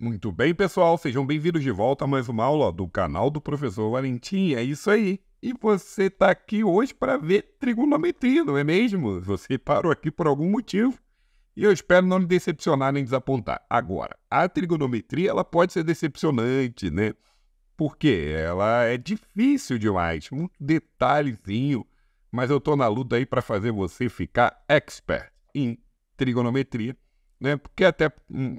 Muito bem, pessoal, sejam bem-vindos de volta a mais uma aula do canal do professor Valentim. É isso aí. E você está aqui hoje para ver trigonometria, não é mesmo? Você parou aqui por algum motivo e eu espero não lhe decepcionar nem desapontar. Agora, a trigonometria ela pode ser decepcionante, né? Porque ela é difícil demais, muito detalhezinho. Mas eu estou na luta aí para fazer você ficar expert em trigonometria né? Porque até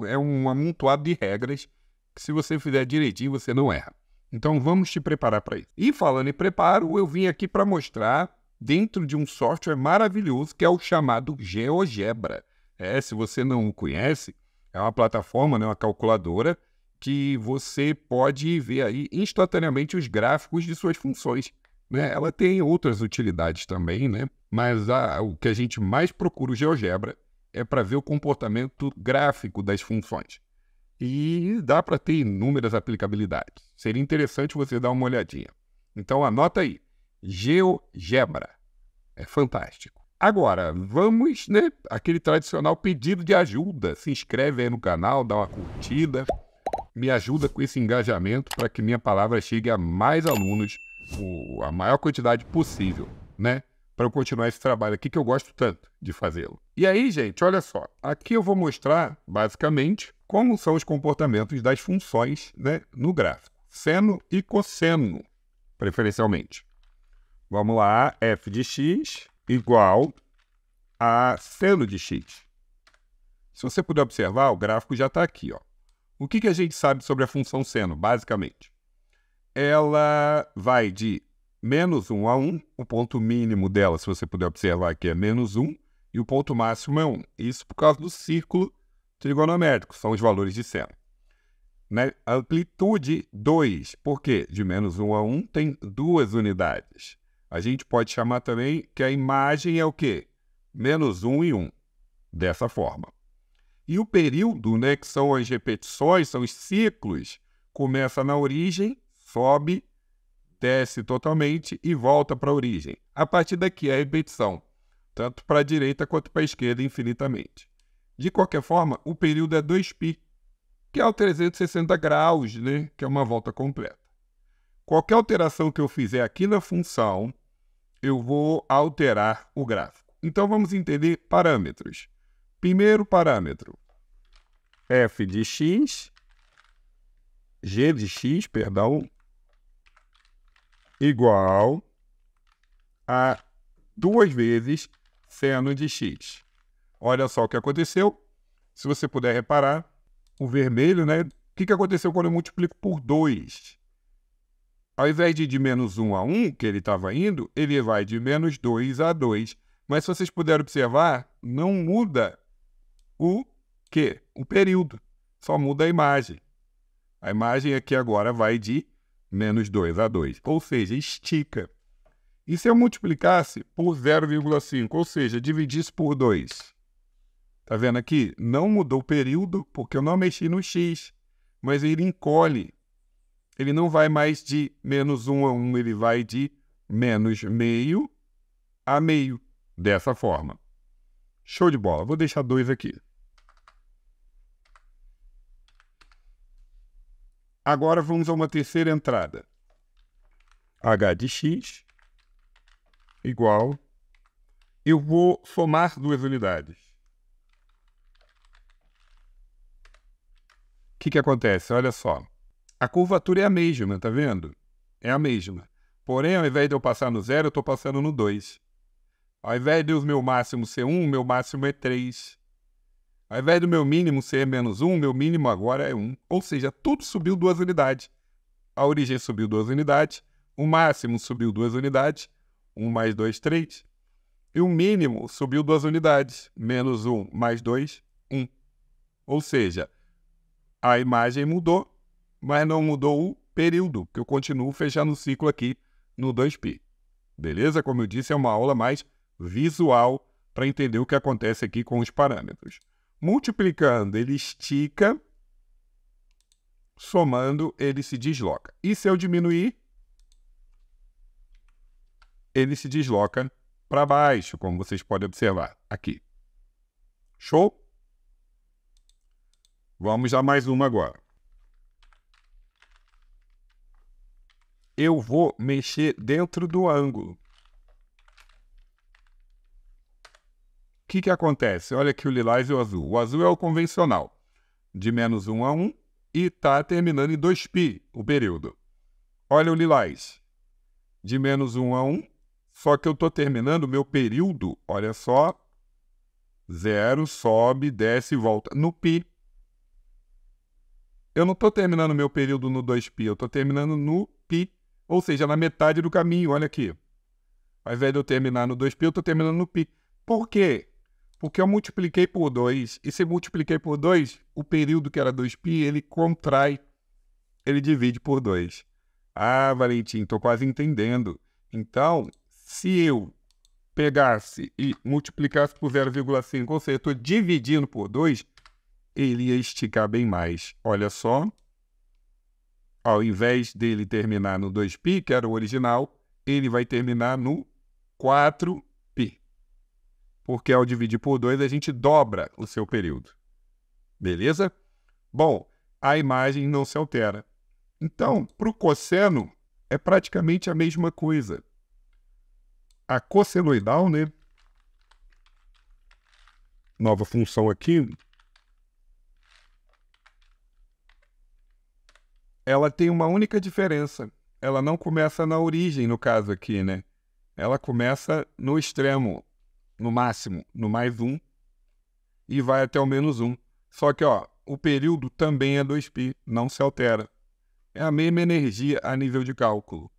é um amontoado de regras que se você fizer direitinho, você não erra. Então vamos te preparar para isso. E falando em preparo, eu vim aqui para mostrar dentro de um software maravilhoso que é o chamado GeoGebra. É, se você não conhece, é uma plataforma, né, uma calculadora que você pode ver aí instantaneamente os gráficos de suas funções. Né? Ela tem outras utilidades também, né? mas a, o que a gente mais procura o GeoGebra é para ver o comportamento gráfico das funções. E dá para ter inúmeras aplicabilidades. Seria interessante você dar uma olhadinha. Então anota aí, GeoGebra. É fantástico. Agora, vamos, né, aquele tradicional pedido de ajuda. Se inscreve aí no canal, dá uma curtida, me ajuda com esse engajamento para que minha palavra chegue a mais alunos, o, a maior quantidade possível, né? Para eu continuar esse trabalho aqui que eu gosto tanto de fazê-lo. E aí, gente, olha só. Aqui eu vou mostrar, basicamente, como são os comportamentos das funções né, no gráfico. Seno e cosseno, preferencialmente. Vamos lá, f de x igual a seno de x. Se você puder observar, o gráfico já está aqui. Ó. O que, que a gente sabe sobre a função seno, basicamente? Ela vai de menos 1 a 1, o ponto mínimo dela, se você puder observar aqui, é menos 1, e o ponto máximo é 1. Isso por causa do círculo trigonométrico, são os valores de seno. Na né? amplitude 2, porque de menos 1 a 1 tem duas unidades. A gente pode chamar também que a imagem é o quê? Menos 1 e 1, dessa forma. E o período, né, que são as repetições, são os ciclos, começa na origem, sobe, desce totalmente e volta para a origem. A partir daqui a repetição tanto para a direita quanto para a esquerda infinitamente. De qualquer forma, o período é 2π, que é o 360 graus, né? que é uma volta completa. Qualquer alteração que eu fizer aqui na função, eu vou alterar o gráfico. Então vamos entender parâmetros. Primeiro parâmetro, f de x, g de x, perdão, igual a duas vezes seno de x. Olha só o que aconteceu. Se você puder reparar, o vermelho, né? O que, aconteceu quando eu multiplico por 2? Ao invés de ir de menos 1 a 1, que ele estava indo, ele vai de menos 2 a 2. Mas se vocês puderem observar, não muda o quê? O período. Só muda a imagem. A imagem aqui agora vai de menos 2 a 2. Ou seja, estica. E se eu multiplicasse por 0,5, ou seja, dividisse por 2? Tá vendo aqui? Não mudou o período, porque eu não mexi no x, mas ele encolhe. Ele não vai mais de menos 1 a 1, ele vai de menos meio a meio, dessa forma. Show de bola. Vou deixar dois aqui. Agora vamos a uma terceira entrada. h de x igual. Eu vou somar duas unidades. O que, que acontece? Olha só. A curvatura é a mesma, tá vendo? É a mesma. Porém, ao invés de eu passar no zero, eu estou passando no 2. Ao invés do meu máximo ser 1, meu máximo é 3. Ao invés do meu mínimo ser menos 1, meu mínimo agora é 1. Ou seja, tudo subiu duas unidades. A origem subiu duas unidades, o máximo subiu duas unidades, 1 mais 2, 3. E o mínimo subiu duas unidades, menos 1 mais 2, 1. Ou seja, a imagem mudou, mas não mudou o período, que eu continuo fechando o ciclo aqui no 2π. Beleza? Como eu disse, é uma aula mais visual para entender o que acontece aqui com os parâmetros. Multiplicando, ele estica, somando, ele se desloca. E se eu diminuir, ele se desloca para baixo, como vocês podem observar aqui. Show? Vamos a mais uma agora. Eu vou mexer dentro do ângulo. O que, que acontece? Olha aqui o lilás e o azul. O azul é o convencional, de menos 1 a 1, e está terminando em 2π o período. Olha o lilás, de menos 1 a 1 só que eu estou terminando o meu período, olha só, zero, sobe, desce e volta, no π. Eu não estou terminando o meu período no 2π, eu estou terminando no π, ou seja, na metade do caminho, olha aqui. Ao invés de eu terminar no 2π, eu estou terminando no π. Por quê? Porque eu multipliquei por 2, e se multipliquei por 2, o período que era 2π, ele contrai, ele divide por 2. Ah, Valentim, estou quase entendendo. Então, se eu pegasse e multiplicasse por 0,5, ou seja, estou dividindo por 2, ele ia esticar bem mais. Olha só, ao invés dele terminar no 2π, que era o original, ele vai terminar no 4π. Porque ao dividir por 2, a gente dobra o seu período. Beleza? Bom, a imagem não se altera. Então, para o cosseno, é praticamente a mesma coisa a cosenoidal, né? Nova função aqui. Ela tem uma única diferença. Ela não começa na origem, no caso aqui, né? Ela começa no extremo, no máximo, no mais um, e vai até o menos um. Só que, ó, o período também é 2π, não se altera. É a mesma energia a nível de cálculo.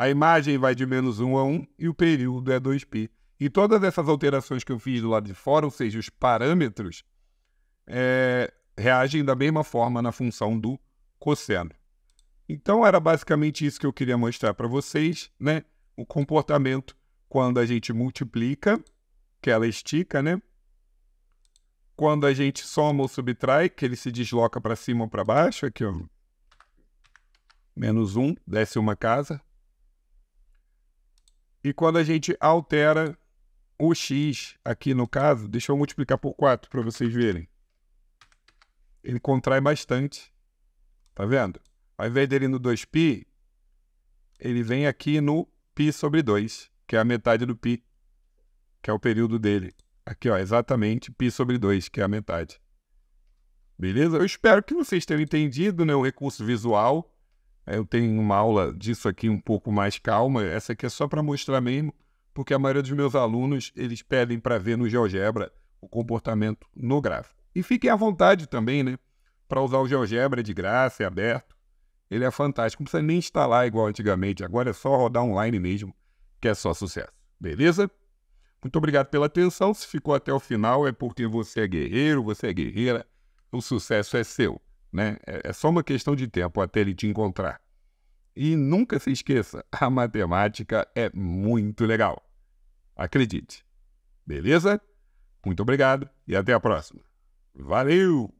A imagem vai de menos 1 a 1 e o período é 2π. E todas essas alterações que eu fiz do lado de fora, ou seja, os parâmetros, é, reagem da mesma forma na função do cosseno. Então era basicamente isso que eu queria mostrar para vocês, né? O comportamento quando a gente multiplica, que ela estica, né? Quando a gente soma ou subtrai, que ele se desloca para cima ou para baixo, aqui ó. Menos 1, desce uma casa, e quando a gente altera o x aqui no caso, deixa eu multiplicar por 4 para vocês verem. Ele contrai bastante. Tá vendo? Ao invés dele no 2π, ele vem aqui no π sobre 2, que é a metade do π, que é o período dele. Aqui, ó, exatamente π sobre 2, que é a metade. Beleza? Eu espero que vocês tenham entendido né, o recurso visual. É, eu tenho uma aula disso aqui um pouco mais calma. Essa aqui é só para mostrar mesmo, porque a maioria dos meus alunos eles pedem para ver no GeoGebra o comportamento no gráfico. E fiquem à vontade também, né? Para usar o GeoGebra de graça, é aberto. Ele é fantástico. Não precisa nem instalar igual antigamente. Agora é só rodar online mesmo, que é só sucesso. Beleza? Muito obrigado pela atenção. Se ficou até o final, é porque você é guerreiro, você é guerreira. O sucesso é seu. Né? É, é só uma questão de tempo até ele te encontrar. E nunca se esqueça, a matemática é muito legal. Acredite. Beleza? Muito obrigado e até a próxima. Valeu!